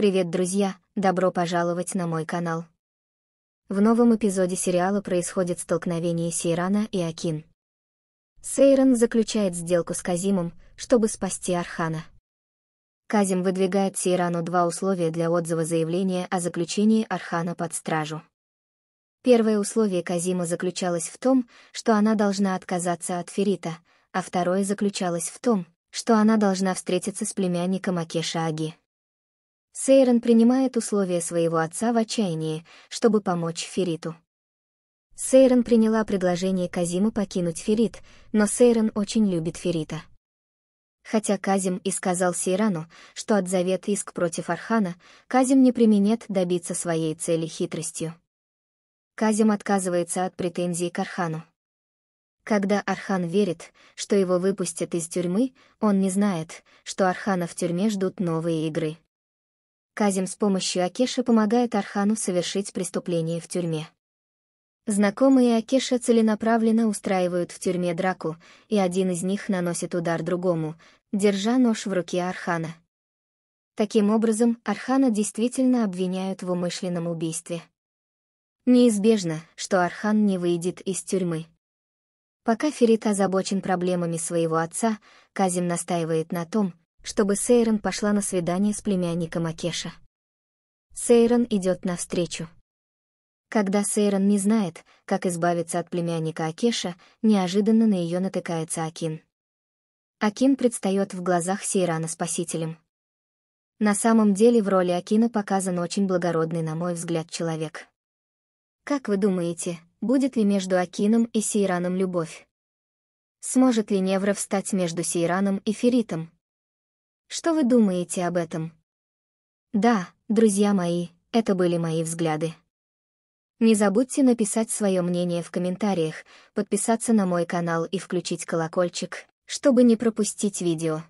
Привет, друзья! Добро пожаловать на мой канал. В новом эпизоде сериала происходит столкновение Сейрана и Акин. Сейран заключает сделку с Казимом, чтобы спасти Архана. Казим выдвигает Сейрану два условия для отзыва заявления о заключении Архана под стражу. Первое условие Казима заключалось в том, что она должна отказаться от Ферита, а второе заключалось в том, что она должна встретиться с племянником Акеша Аги. Сейрон принимает условия своего отца в отчаянии, чтобы помочь Фериту. Сейрон приняла предложение Казиму покинуть Ферит, но Сейрон очень любит Ферита. Хотя Казим и сказал Сейрану, что отзовет иск против Архана, Казим не применет добиться своей цели хитростью. Казим отказывается от претензий к Архану. Когда Архан верит, что его выпустят из тюрьмы, он не знает, что Архана в тюрьме ждут новые игры. Казим с помощью Акеши помогает Архану совершить преступление в тюрьме. Знакомые Акеша целенаправленно устраивают в тюрьме драку, и один из них наносит удар другому, держа нож в руке Архана. Таким образом, Архана действительно обвиняют в умышленном убийстве. Неизбежно, что Архан не выйдет из тюрьмы. Пока Ферит озабочен проблемами своего отца, Казим настаивает на том, чтобы Сейрон пошла на свидание с племянником Акеша. Сейрон идет навстречу. Когда Сейрон не знает, как избавиться от племянника Акеша, неожиданно на ее натыкается Акин. Акин предстает в глазах Сейрана спасителем. На самом деле в роли Акина показан очень благородный, на мой взгляд, человек. Как вы думаете, будет ли между Акином и Сейраном любовь? Сможет ли Невра стать между Сейраном и Феритом, что вы думаете об этом? Да, друзья мои, это были мои взгляды. Не забудьте написать свое мнение в комментариях, подписаться на мой канал и включить колокольчик, чтобы не пропустить видео.